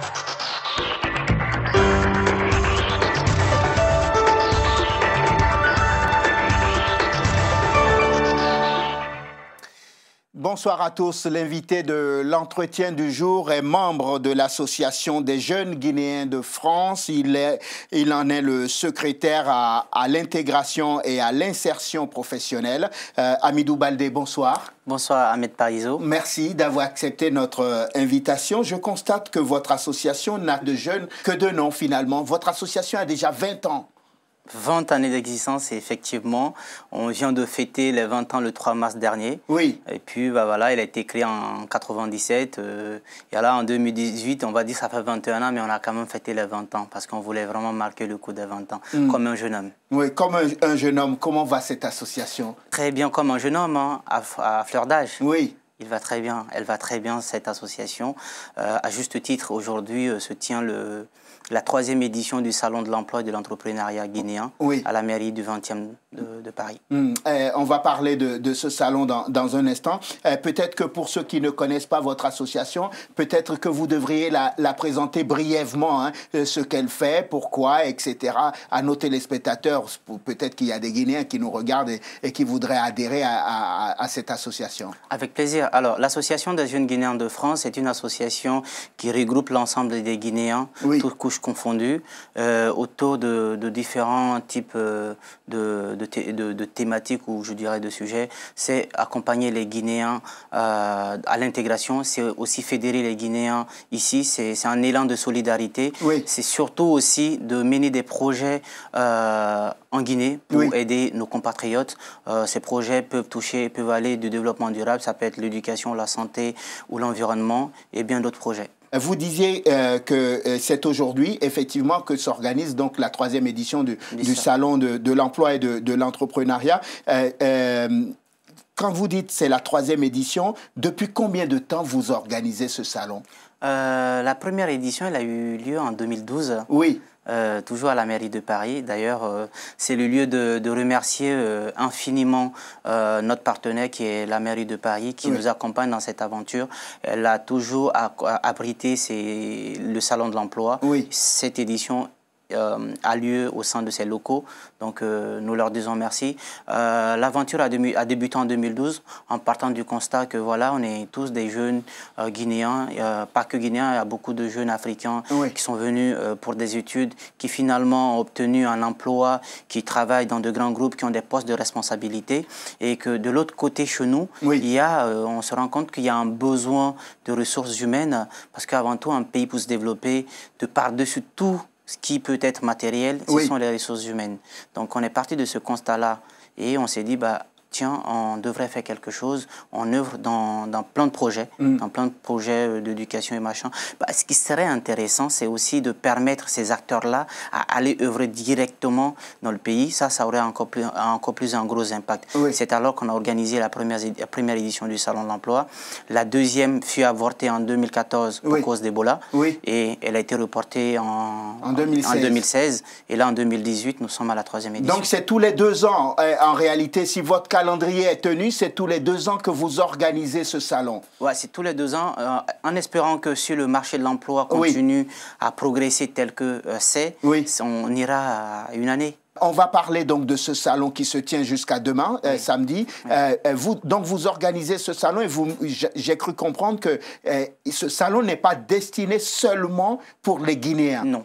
you Bonsoir à tous. L'invité de l'entretien du jour est membre de l'Association des jeunes Guinéens de France. Il, en est le secrétaire à, l'intégration et à l'insertion professionnelle. Euh, Amidou Baldé, bonsoir. Bonsoir Ahmed Parizeau. Merci d'avoir accepté notre euh, invitation. Je constate que votre association n'a de jeunes que de noms finalement. Votre association a déjà 20 ans. 20 années d'existence, et effectivement. On vient de fêter les 20 ans le 3 mars dernier. Oui. Et puis, bah, voilà, il a été créé en 97. Euh, et là, en 2018, on va dire ça fait 21 ans, mais on a quand même fêté les 20 ans parce qu'on voulait vraiment marquer le coup des 20 ans, hmm. comme un jeune homme. Oui, comme un, jeune homme. Comment va cette association Très bien, comme un jeune homme, hein, à fleur d'âge. Oui. Il va très bien, elle va très bien cette association. Euh, à juste titre, aujourd'hui euh, se tient le, la troisième édition du Salon de l'emploi et de l'entrepreneuriat guinéen à la mairie du 20e de, Paris. Hmm. Eh, on va parler de, ce salon dans, un instant. Eh, peut-être que pour ceux qui ne connaissent pas votre association, peut-être que vous devriez la, présenter brièvement, hein, euh, ce qu'elle fait, pourquoi, etc. à nos téléspectateurs. Peut-être qu'il y a des Guinéens qui nous regardent et, qui voudraient adhérer à cette association. Avec plaisir alors, l'Association des jeunes Guinéens de France est une association qui regroupe l'ensemble des Guinéens, toutes couches confondues, euh, autour de, différents types euh, de, de, thématiques ou, je dirais, de sujets. C'est accompagner les Guinéens euh, à l'intégration, c'est aussi fédérer les Guinéens ici, c'est un élan de solidarité. C'est surtout aussi de mener des projets en Guinée pour aider nos compatriotes. ces projets peuvent toucher, peuvent aller du développement durable, ça peut être le la santé ou l'environnement et bien d'autres projets. Vous disiez euh, que euh, c'est aujourd'hui, effectivement, que s'organise donc la troisième édition du, Salon de, l'emploi et de, l'entrepreneuriat. Euh, quand vous dites c'est la troisième édition, depuis combien de temps vous organisez ce salon la première édition, elle a eu lieu en 2012. Oui. Euh, toujours à la mairie de Paris. D'ailleurs, euh, c'est le lieu de, remercier euh, infiniment notre partenaire qui est la mairie de Paris, qui nous accompagne dans cette aventure. Elle a toujours abrité le salon de l'emploi. Cette édition euh, a lieu au sein de ces locaux. Donc euh, nous leur disons merci. Euh, l'aventure a, débuté en 2012 en partant du constat que voilà, on est tous des jeunes guinéens, pas que guinéens, il y a beaucoup de jeunes africains qui sont venus pour des études, qui finalement ont obtenu un emploi, qui travaillent dans de grands groupes, qui ont des postes de responsabilité et que de l'autre côté chez nous, il y a, on se rend compte qu'il y a un besoin de ressources humaines parce qu'avant tout, un pays pour se développer, de par-dessus tout, ce qui peut être matériel, ce sont les ressources humaines. Donc on est parti de ce constat-là et on s'est dit, bah, tiens, on devrait faire quelque chose, on œuvre dans, plein de projets, dans plein de projets mm. euh, d'éducation et machin. Bah, ce qui serait intéressant, c'est aussi de permettre ces acteurs-là à aller œuvrer directement dans le pays. Ça, ça aurait encore plus, encore plus un gros impact. C'est alors qu'on a organisé la première, édition du Salon de l'Emploi. La deuxième fut avortée en 2014 pour cause d'Ebola. Et elle a été reportée en, en, 2016. Et là, en 2018, nous sommes à la troisième édition. Donc, c'est tous les deux ans, euh, en réalité, si votre cas calendrier est tenu, c'est tous les deux ans que vous organisez ce salon. Oui, c'est tous les deux ans, euh, en espérant que si le marché de l'emploi continue à progresser tel que euh, c'est, oui. on ira une année. On va parler donc de ce salon qui se tient jusqu'à demain, euh, samedi. vous, donc vous organisez ce salon et j'ai cru comprendre que ce salon n'est pas destiné seulement pour les Guinéens. Non.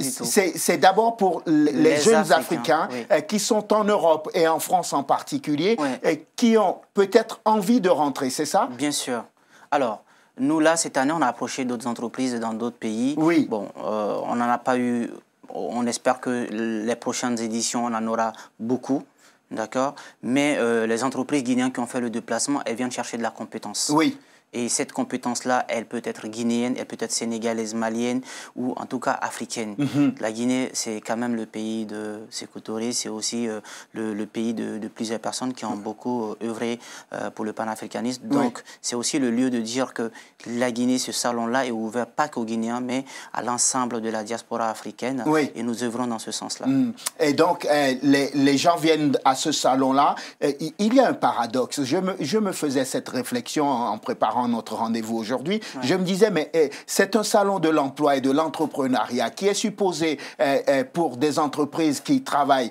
C'est d'abord pour les, jeunes Africains, euh, qui sont en Europe et en France en particulier, et euh, qui ont peut-être envie de rentrer, c'est ça Bien sûr. Alors, nous, là, cette année, on a approché d'autres entreprises dans d'autres pays. Oui. Bon, euh, on n'en a pas eu. On espère que les prochaines éditions, on en aura beaucoup. D'accord Mais les entreprises guinéennes qui ont fait le déplacement, elles viennent chercher de la compétence. Oui. Et cette compétence-là, elle peut être guinéenne, elle peut être sénégalaise, malienne ou en tout cas africaine. Mhm. La Guinée, c'est quand même le pays de Sékou Touré, c'est aussi euh, le, pays de, plusieurs personnes qui ont mhm. beaucoup euh, œuvré euh, pour le panafricanisme. Donc, c'est aussi le lieu de dire que la Guinée, ce salon-là, est ouvert pas qu'aux Guinéens, mais à l'ensemble de la diaspora africaine. Et nous œuvrons dans ce sens-là. Mhm. Et donc, les, gens viennent à ce salon-là. il y a un paradoxe. je me faisais cette réflexion en préparant à notre rendez-vous aujourd'hui. Je me disais, mais eh, c'est un salon de l'emploi et de l'entrepreneuriat qui est supposé eh, eh, pour des entreprises qui travaillent,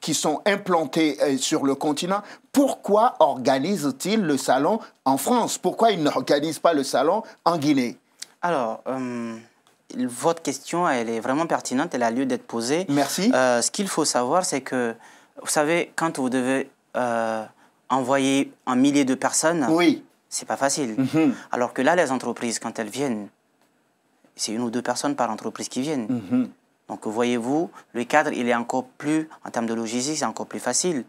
qui sont implantées sur le continent. Pourquoi organise-t-il le salon en France Pourquoi il n'organise pas le salon en Guinée Alors. Euh, votre question, elle est vraiment pertinente, elle a lieu d'être posée. Merci. Euh, ce qu'il faut savoir, c'est que, vous savez, quand vous devez euh, envoyer un millier de personnes, oui c'est pas facile. Mhm. Alors que là, les entreprises, quand elles viennent, c'est une ou deux personnes par entreprise qui viennent. Mhm. Donc voyez-vous, le cadre, il est encore plus, en termes de logistique, c'est encore plus facile.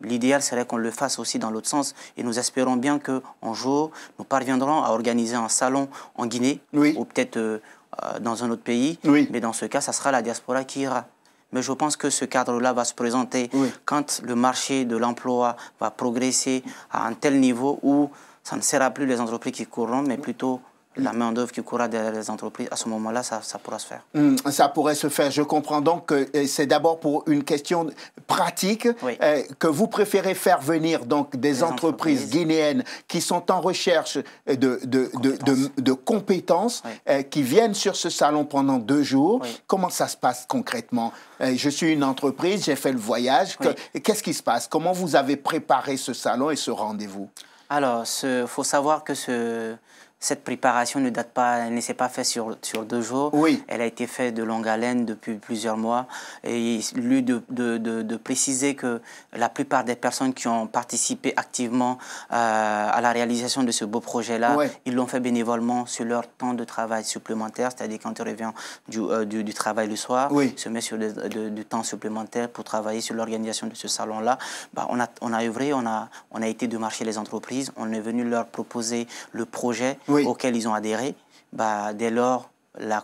L'idéal serait qu'on le fasse aussi dans l'autre sens et nous espérons bien qu'un jour, nous parviendrons à organiser un salon en Guinée ou peut-être euh, euh, dans un autre pays. Mais dans ce cas, ça sera la diaspora qui ira. Mais je pense que ce cadre-là va se présenter quand le marché de l'emploi va progresser à un tel niveau où ça ne sera plus les entreprises qui courront, mais plutôt la main-d'œuvre qui courra derrière les entreprises, à ce moment-là, ça, pourra se faire. Hmm, ça pourrait se faire. Je comprends donc que euh, c'est d'abord pour une question pratique euh, que vous préférez faire venir donc des, entreprises, guinéennes qui sont en recherche de, de, compétences, euh, qui viennent sur ce salon pendant deux jours. Comment ça se passe concrètement Je suis une entreprise, j'ai fait le voyage. Qu'est-ce qui se passe Comment vous avez préparé ce salon et ce rendez-vous alors, il faut savoir que ce, cette préparation ne date pas, s'est pas faite sur, sur deux jours. Oui. Elle a été faite de longue haleine depuis plusieurs mois. Et lui de, de, de, préciser que la plupart des personnes qui ont participé activement euh, à la réalisation de ce beau projet-là, ils l'ont fait bénévolement sur leur temps de travail supplémentaire, c'est-à-dire quand on revient du, euh, du, du, travail le soir, oui. se met sur du temps supplémentaire pour travailler sur l'organisation de ce salon-là. Bah, on, a, on a œuvré, on a, on a été de marcher les entreprises, on est venu leur proposer le projet auxquels ils ont adhéré, bah, dès lors, la,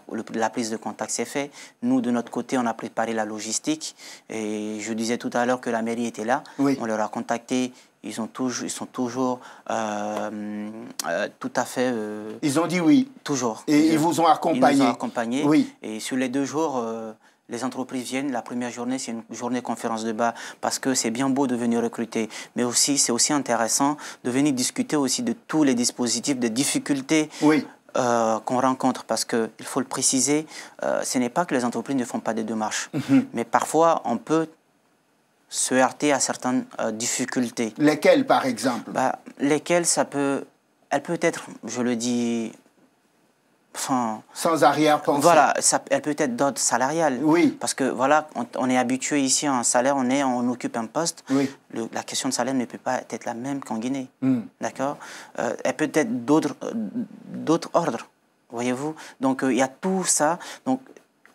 prise de contact s'est faite. Nous, de notre côté, on a préparé la logistique. Et je disais tout à l'heure que la mairie était là. On leur a contacté. Ils, ont toujours, ils sont toujours euh, euh, tout à fait... Euh, ils ont dit oui. Toujours. Et ils, vous ont accompagné. Ils nous ont accompagnés. Oui. Et sur les deux jours... Les entreprises viennent, la première journée, c'est une journée conférence de bas parce que c'est bien beau de venir recruter, mais aussi c'est aussi intéressant de venir discuter aussi de tous les dispositifs, des difficultés euh, qu'on rencontre, parce qu'il faut le préciser, euh, ce n'est pas que les entreprises ne font pas des démarches, mhm. mais parfois on peut se heurter à certaines euh, difficultés. Lesquelles, par exemple bah, Lesquelles, ça peut... Elle peut être, je le dis Enfin, Sans arrière-pensée. Voilà, ça, elle peut être d'ordre salarial. Oui. Parce que voilà, on, est habitué ici à un salaire, on, est, on occupe un poste. Oui. la question de salaire ne peut pas être la même qu'en Guinée. Hmm. D'accord euh, Elle peut être d'autres ordres, voyez-vous. Donc euh, il y a tout ça. Donc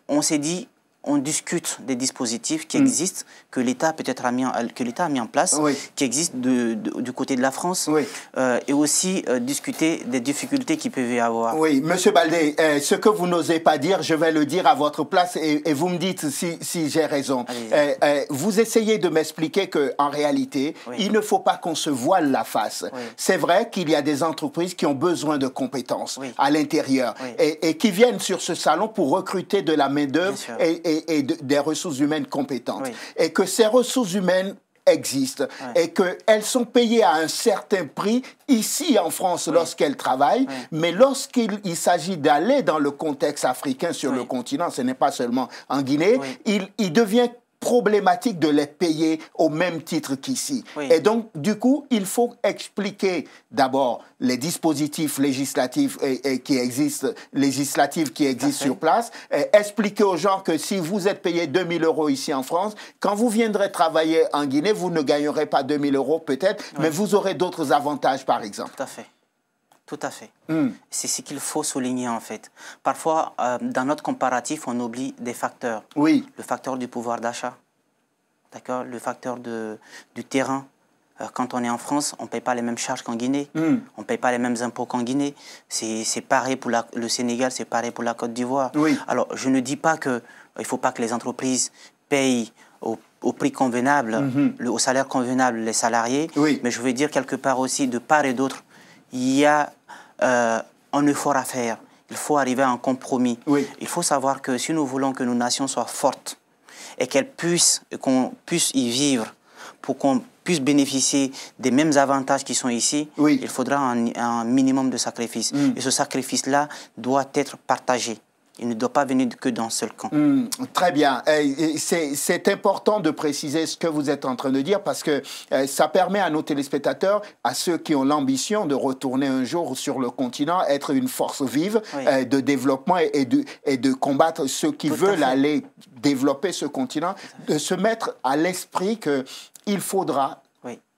on s'est dit, on discute des dispositifs qui mm. existent, que l'État peut-être a mis, en, que l'État a mis en place, qui existent du côté de la France, euh, et aussi euh, discuter des difficultés qui peuvent y avoir. Oui, Monsieur Baldé, eh, ce que vous n'osez pas dire, je vais le dire à votre place, et, vous me dites si, j'ai raison. Eh, eh, vous essayez de m'expliquer que, en réalité, il ne faut pas qu'on se voile la face. C'est vrai qu'il y a des entreprises qui ont besoin de compétences à l'intérieur et, qui viennent sur ce salon pour recruter de la main d'œuvre et et, des ressources humaines compétentes. Et que ces ressources humaines existent et qu'elles sont payées à un certain prix ici en France lorsqu'elles travaillent, mais lorsqu'il s'agit d'aller dans le contexte africain sur le continent, ce n'est pas seulement en Guinée, il, il, devient problématique de les payer au même titre qu'ici. Et donc, du coup, il faut expliquer d'abord les dispositifs législatifs qui existent, législatifs qui existent sur place, expliquer aux gens que si vous êtes payé 2000 euros ici en France, quand vous viendrez travailler en Guinée, vous ne gagnerez pas 2000 euros peut-être, mais vous aurez d'autres avantages, par exemple. Tout à fait. Tout à fait. Hmm. C'est ce qu'il faut souligner en fait. Parfois, euh, dans notre comparatif, on oublie des facteurs. Oui. Le facteur du pouvoir d'achat, d'accord Le facteur de, du terrain. Euh, quand on est en France, on ne paye pas les mêmes charges qu'en Guinée. Hmm. On ne paye pas les mêmes impôts qu'en Guinée. C'est pareil pour le Sénégal, c'est pareil pour la Côte d'Ivoire. Oui. Alors, je ne dis pas qu'il euh, ne faut pas que les entreprises payent au prix convenable, mhm. au salaire convenable les salariés. Mais je veux dire quelque part aussi, de part et d'autre, il y a un euh, effort à faire. Il faut arriver à un compromis. Il faut savoir que si nous voulons que nos nations soient fortes et qu'elles puissent, qu'on puisse y vivre, pour qu'on puisse bénéficier des mêmes avantages qui sont ici, il faudra un, minimum de sacrifices. Mm. Et ce sacrifice-là doit être partagé. Il ne doit pas venir que d'un seul camp. Hmm, très bien. C'est important de préciser ce que vous êtes en train de dire parce que euh, ça permet à nos téléspectateurs, à ceux qui ont l'ambition de retourner un jour sur le continent, être une force vive euh, de développement et de, et de combattre ceux qui veulent aller développer ce continent, de se mettre à l'esprit qu'il faudra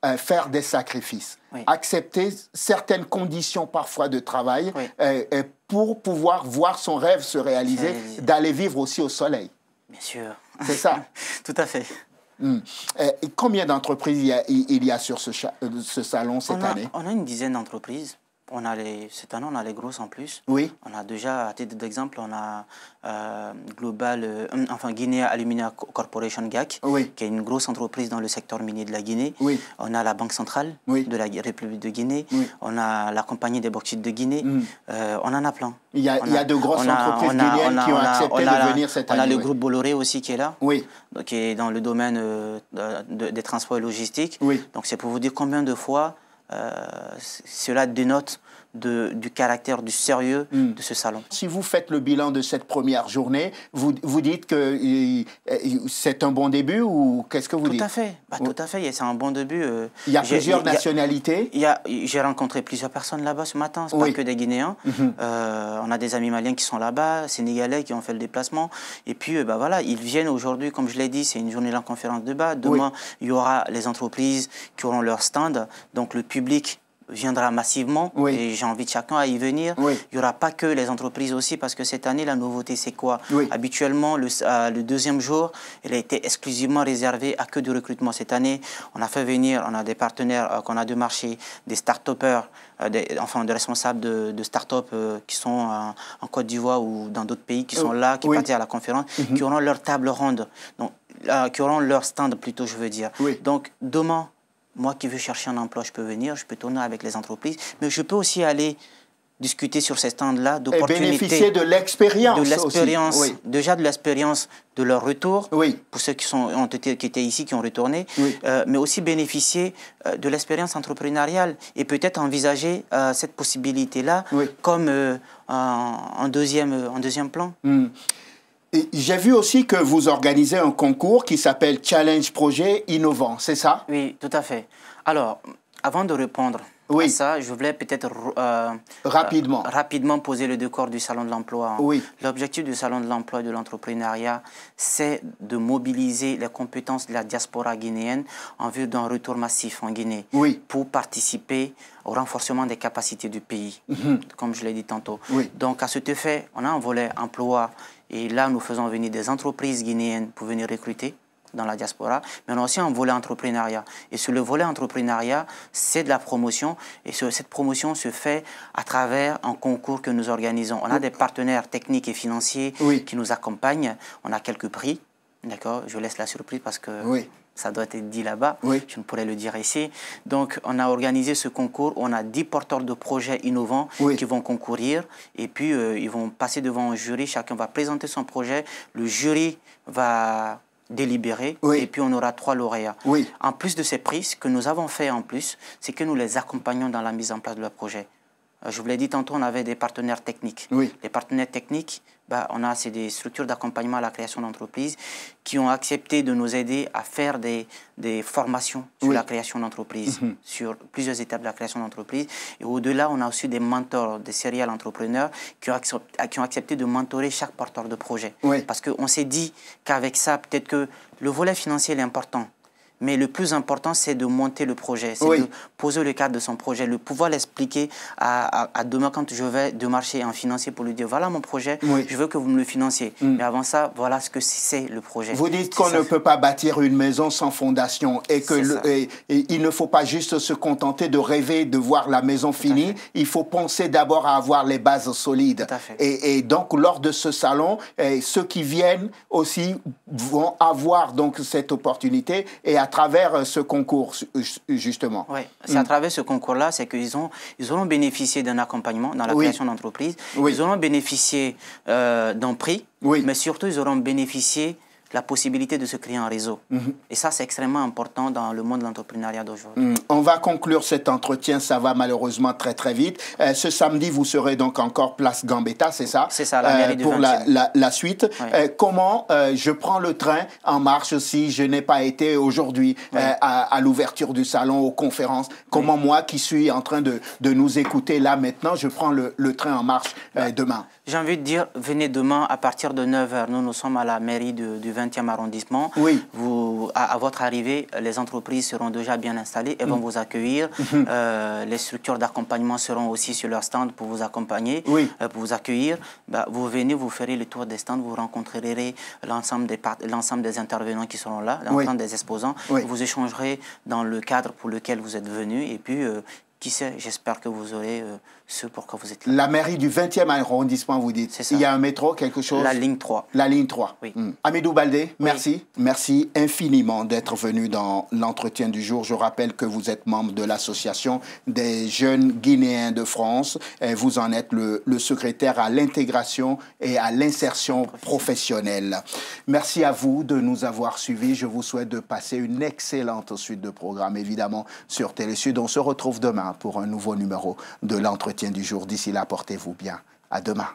euh, faire des sacrifices, accepter certaines conditions parfois de travail euh, pour pouvoir voir son rêve se réaliser, d'aller vivre aussi au soleil. Bien sûr. C'est ça. Tout à fait. Hmm. Euh, combien d'entreprises il, y a sur ce, ce salon cette année On a une dizaine d'entreprises. On a les, cette année, on a les grosses en plus. Oui. On a déjà, à titre d'exemple, on a euh, Global, euh, enfin Guinea Alumina Corporation GAC, qui est une grosse entreprise dans le secteur minier de la Guinée. On a la Banque centrale de la République de Guinée. On a la Compagnie des bauxites de Guinée. Mm. Euh, on en a plein. Il y a, de grosses entreprises guinéennes qui ont accepté de venir cette année. On a le groupe Bolloré aussi qui est là, oui. qui est dans le domaine des transports et logistiques. Oui. Donc c'est pour vous dire combien de fois euh, cela dénote du caractère, du sérieux hmm. de ce salon. Si vous faites le bilan de cette première journée, vous, dites que euh, c'est un bon début ou qu'est-ce que vous tout à fait. Bah, tout à fait, c'est un bon début. Euh, il y a plusieurs nationalités J'ai rencontré plusieurs personnes là-bas ce matin, ce pas que des Guinéens. Mhm. Euh, on a des amis maliens qui sont là-bas, Sénégalais qui ont fait le déplacement. Et puis, bah, voilà, ils viennent aujourd'hui, comme je l'ai dit, c'est une journée de conférence de bas. Demain, il y aura les entreprises qui auront leur stand. Donc le public viendra massivement. Et j'ai envie de chacun à y venir. Il n'y aura pas que les entreprises aussi, parce que cette année, la nouveauté, c'est quoi Habituellement, le, euh, le, deuxième jour, elle a été exclusivement réservée à que du recrutement. Cette année, on a fait venir, on a des partenaires euh, qu'on a de marché, des start-upers, euh, enfin des responsables de, start-up qui sont en Côte d'Ivoire ou dans d'autres pays qui sont là, qui partent à la conférence, mhm. qui auront leur table ronde, donc, qui auront leur stand plutôt, je veux dire. Donc, demain, moi qui veux chercher un emploi, je peux venir, je peux tourner avec les entreprises, mais je peux aussi aller discuter sur ces stands-là d'opportunités. Et bénéficier de l'expérience. De l'expérience, déjà de l'expérience de leur retour, oui. pour ceux qui, sont, qui étaient ici, qui ont retourné, euh, mais aussi bénéficier euh, de l'expérience entrepreneuriale et peut-être envisager euh, cette possibilité-là comme en, deuxième, en deuxième plan. Hmm. J'ai vu aussi que vous organisez un concours qui s'appelle Challenge Projet Innovant, c'est ça Oui, tout à fait. Alors, avant de répondre oui. ça, je voulais peut-être euh, euh, rapidement. rapidement poser le décor du Salon de l'Emploi. Hein. Oui. L'objectif du Salon de l'Emploi et de l'entrepreneuriat, c'est de mobiliser les compétences de la diaspora guinéenne en vue d'un retour massif en Guinée pour participer au renforcement des capacités du pays, mhm. comme je l'ai dit tantôt. Donc à cet effet, on a un volet emploi et là, nous faisons venir des entreprises guinéennes pour venir recruter dans la diaspora, mais on a aussi un volet entrepreneuriat. Et sur le volet entrepreneuriat, c'est de la promotion. Et cette promotion se fait à travers un concours que nous organisons. On a des partenaires techniques et financiers qui nous accompagnent. On a quelques prix. D'accord Je laisse la surprise parce que ça doit être dit là-bas, oui. je ne pourrais le dire ici. Donc, on a organisé ce concours, on a 10 porteurs de projets innovants qui vont concourir, et puis euh, ils vont passer devant un jury, chacun va présenter son projet, le jury va délibéré et puis on aura trois lauréats. En plus de ces prix, ce que nous avons fait en plus, c'est que nous les accompagnons dans la mise en place de leur projet. Euh, je vous l'ai dit tantôt, on avait des partenaires techniques. Les partenaires techniques, bah, on a des structures d'accompagnement à la création d'entreprises qui ont accepté de nous aider à faire des, formations sur la création d'entreprises, mhm. sur plusieurs étapes de la création d'entreprises. Et au-delà, on a aussi des mentors, des serial entrepreneurs qui ont, accepté, qui ont accepté de mentorer chaque porteur de projet. Parce qu'on s'est dit qu'avec ça, peut-être que le volet financier est important. Mais le plus important, c'est de monter le projet, c'est de poser le cadre de son projet, le pouvoir l'expliquer à, demain quand je vais de marché en financier pour lui dire voilà mon projet, je veux que vous me le financiez. Mm. Mais avant ça, voilà ce que c'est le projet. Vous dites qu'on ne peut pas bâtir une maison sans fondation et que il ne faut pas juste se contenter de rêver de voir la maison finie. Il faut penser d'abord à avoir les bases solides. Et, et, donc lors de ce salon, ceux qui viennent aussi vont avoir donc cette opportunité et à travers euh, ce concours, euh, justement. Oui, mm. c'est à travers ce concours-là, c'est qu'ils ont, ils auront bénéficié d'un accompagnement dans la création d'entreprise. Ils auront bénéficié euh, d'un prix, mais surtout, ils auront bénéficié la possibilité de se créer un réseau. Mhm. Et ça, c'est extrêmement important dans le monde de l'entrepreneuriat d'aujourd'hui. Hmm. On va conclure cet entretien, ça va malheureusement très très vite. Euh, ce samedi, vous serez donc encore place Gambetta, c'est ça C'est ça, la euh, Pour la, suite. Euh, comment je prends le train en marche si je n'ai pas été aujourd'hui à, l'ouverture du salon, aux conférences Comment moi qui suis en train de, nous écouter là maintenant, je prends le, le train en marche bah, demain j'ai envie de dire, venez demain à partir de 9h. Nous, nous sommes à la mairie du 20e arrondissement. Oui. Vous, à, votre arrivée, les entreprises seront déjà bien installées et vont mm. vous accueillir. Mm-hmm. Euh, les structures d'accompagnement seront aussi sur leur stand pour vous accompagner, euh, pour vous accueillir. Bah, vous venez, vous ferez le tour des stands, vous rencontrerez l'ensemble des, des intervenants qui seront là, l'ensemble des exposants. Vous échangerez dans le cadre pour lequel vous êtes venu. Et puis, euh, qui sait, j'espère que vous aurez pourquoi vous êtes là. La mairie du 20e arrondissement, vous dites. Il y a un métro, quelque chose. La ligne 3. La ligne 3. Oui. Hmm. Baldé, merci. Merci infiniment d'être venu dans l'entretien du jour. Je rappelle que vous êtes membre de l'association des jeunes Guinéens de France. Et vous en êtes le, le secrétaire à l'intégration et à l'insertion professionnelle. Merci à vous de nous avoir suivis. Je vous souhaite de passer une excellente suite de programmes, évidemment, sur Télésud. On se retrouve demain pour un nouveau numéro de l'entretien du jour. D'ici là, portez-vous bien. À demain.